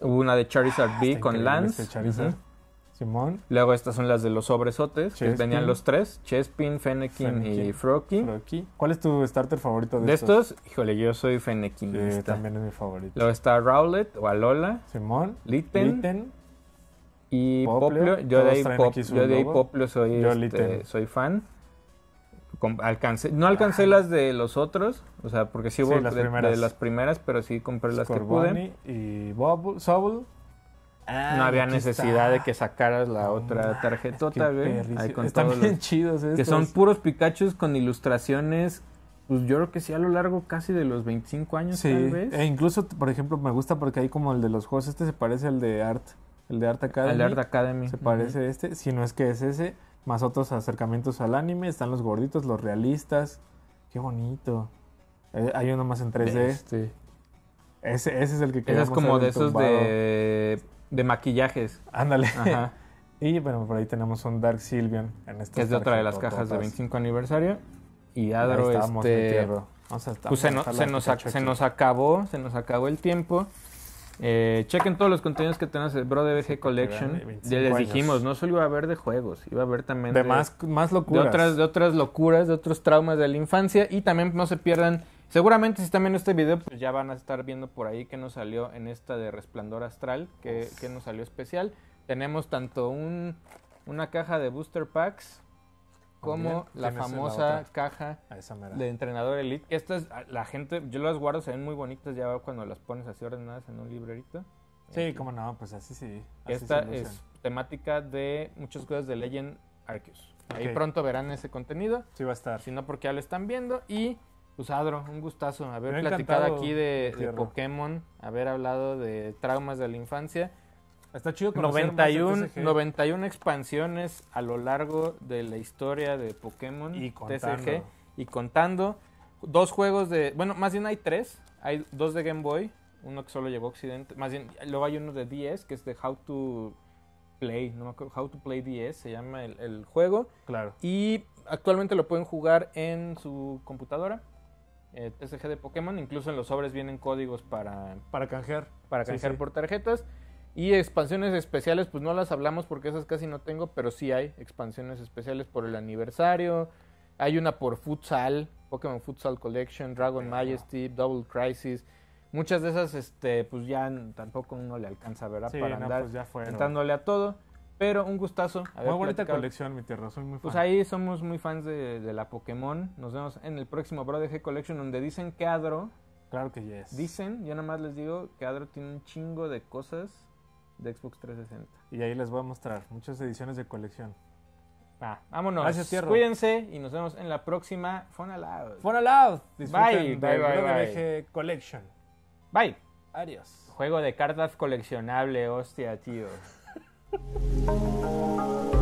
Hubo una de Charizard ah, B con Lance. Este Simón. Luego estas son las de los sobresotes, que tenían los tres, Chespin, Fennekin, y Froakie. ¿Cuál es tu starter favorito de, estos? De estos, híjole, yo soy Fennekin. Sí, este. también es mi favorito. Luego está Rowlet o Alola. Simón. Litten. Litten. Y Poplio. Yo, de ahí, Poplio soy, este, soy fan. no alcancé las de los otros, o sea, porque sí, hubo las de, las primeras, pero sí compré las que pude. y Bobo, Sobble no había necesidad de que sacaras la otra tarjeta, güey. que Están chidos estos. Que son puros Pikachu con ilustraciones pues yo creo que sí a lo largo casi de los 25 años sí. E incluso, por ejemplo, me gusta porque hay como el de los juegos, este se parece al de Art, el de Art Academy. Art Academy. Se parece a este, si no es que es ese, más otros acercamientos al anime, están los gorditos, los realistas. Qué bonito. Eh, hay uno más en 3D. Este. Ese, es el que queremos. es como de esos de de maquillajes. Ándale. y bueno, por ahí tenemos un Dark Sylvian en este Es de otra de las cajas de 25 aniversario. Y Adro, este. O sea, pues se, nos acabó, se nos acabó el tiempo. Eh, chequen todos los contenidos que tenemos el Bro BG Collection. Ya les dijimos, no solo iba a haber de juegos, iba a haber también de, de más, más locuras. De otras, de otras locuras, de otros traumas de la infancia. Y también no se pierdan Seguramente si están viendo este video, pues ya van a estar viendo por ahí que nos salió en esta de Resplandor Astral, que, que nos salió especial. Tenemos tanto un, una caja de booster packs como la famosa caja de entrenador elite. es la gente, yo las guardo, se ven muy bonitas ya cuando las pones así ordenadas en un librerito. Sí, este. cómo como no, pues así sí. esta es temática de muchas cosas de Legend Arceus. Ahí pronto verán ese contenido. Sí, va a estar. Si no, porque ya lo están viendo. Y pues Adro, un gustazo haber platicado aquí de, Pokémon, haber hablado de traumas de la infancia. Está chido 91, 91 expansiones a lo largo de la historia de Pokémon y contando. TCG y contando. Dos juegos de. Bueno, más bien hay tres. Hay dos de Game Boy, uno que solo llegó Occidente. Más bien, luego hay uno de DS que es de How to Play, no me acuerdo, How to Play DS se llama el juego. Claro. Y actualmente lo pueden jugar en su computadora TSG eh, de Pokémon. Incluso en los sobres vienen códigos para... Para canjear. Para canjear por tarjetas. Y expansiones especiales, pues no las hablamos porque esas casi no tengo, pero sí hay expansiones especiales por el aniversario. Hay una por futsal, Pokémon Futsal Collection, Dragon Majesty, Double Crisis. Muchas de esas, este, pues ya tampoco uno le alcanza, ¿verdad? Para andar pues a todo. Pero un gustazo. Muy bonita colección, mi tierra. Soy muy pues fan. Pues ahí somos muy fans de, la Pokémon. Nos vemos en el próximo Brother G Collection, donde dicen que Adro. Claro que yes. Dicen, yo nomás les digo que Adro tiene un chingo de cosas de Xbox 360. Y ahí les voy a mostrar muchas ediciones de colección. Ah, vámonos. Gracias, tierra. Cuídense y nos vemos en la próxima Fun Aloud. Fun Aloud. bye, bye, bye, bye. Collection. Bye. Adiós. Juego de cartas coleccionable, hostia, tío. Thank you.